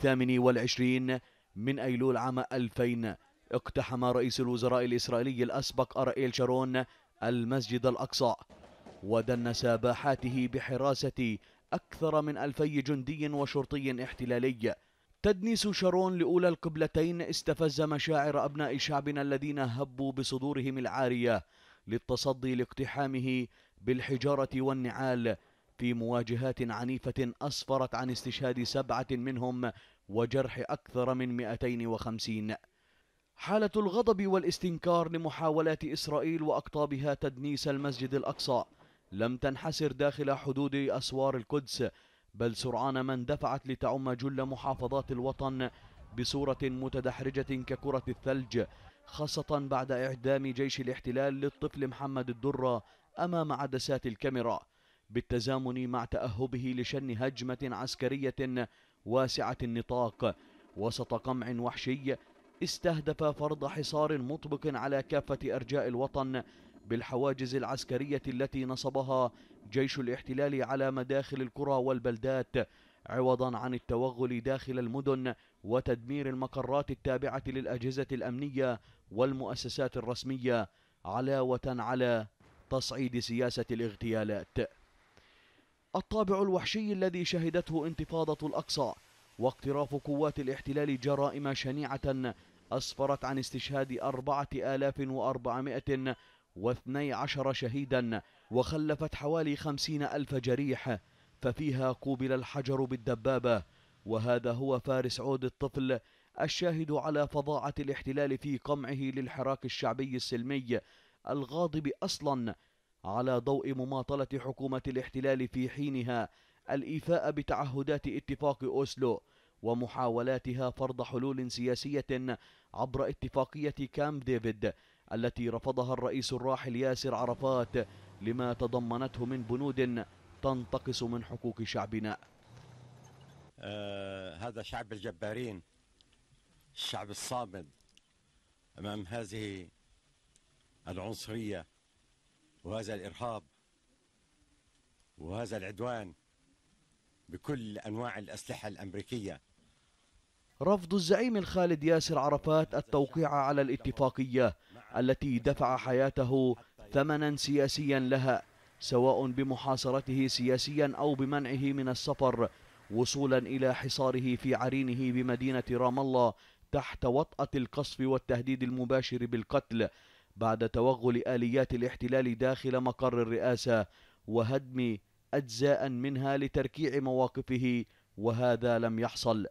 الثامن والعشرين من أيلول عام 2000 اقتحم رئيس الوزراء الإسرائيلي الأسبق أرائيل شارون المسجد الأقصى ودنس باحاته بحراسة أكثر من ألفي جندي وشرطي احتلالي تدنيس شارون لأولى القبلتين استفز مشاعر أبناء شعبنا الذين هبوا بصدورهم العارية للتصدي لاقتحامه بالحجارة والنعال في مواجهات عنيفة أسفرت عن استشهاد سبعة منهم وجرح أكثر من 250 حالة الغضب والاستنكار لمحاولات إسرائيل وأقطابها تدنيس المسجد الأقصى لم تنحسر داخل حدود أسوار القدس بل سرعان ما اندفعت لتعم جل محافظات الوطن بصورة متدحرجة ككرة الثلج خاصة بعد إعدام جيش الاحتلال للطفل محمد الدرة أمام عدسات الكاميرا بالتزامن مع تأهبه لشن هجمة عسكرية واسعة النطاق وسط قمع وحشي استهدف فرض حصار مطبق على كافة أرجاء الوطن بالحواجز العسكرية التي نصبها جيش الاحتلال على مداخل القرى والبلدات عوضا عن التوغل داخل المدن وتدمير المقرات التابعة للأجهزة الأمنية والمؤسسات الرسمية علاوة على تصعيد سياسة الاغتيالات الطابع الوحشي الذي شهدته انتفاضة الأقصى واقتراف قوات الاحتلال جرائم شنيعة أسفرت عن استشهاد أربعة آلاف وأربعمائة واثني عشر شهيدا وخلفت حوالي خمسين ألف جريح ففيها قوبل الحجر بالدبابة وهذا هو فارس عود الطفل الشاهد على فظاعة الاحتلال في قمعه للحراك الشعبي السلمي الغاضب أصلا على ضوء مماطلة حكومة الاحتلال في حينها الإيفاء بتعهدات اتفاق أوسلو ومحاولاتها فرض حلول سياسية عبر اتفاقية كامب ديفيد التي رفضها الرئيس الراحل ياسر عرفات لما تضمنته من بنود تنتقص من حقوق شعبنا آه هذا شعب الجبارين الشعب الصامد أمام هذه العنصرية وهذا الإرهاب وهذا العدوان بكل أنواع الأسلحة الأمريكية رفض الزعيم الخالد ياسر عرفات التوقيع على الاتفاقية التي دفع حياته ثمنا سياسيا لها سواء بمحاصرته سياسيا أو بمنعه من السفر وصولا إلى حصاره في عرينه بمدينة رام الله تحت وطأة القصف والتهديد المباشر بالقتل بعد توغل آليات الاحتلال داخل مقر الرئاسة وهدم أجزاء منها لتركيع مواقفه وهذا لم يحصل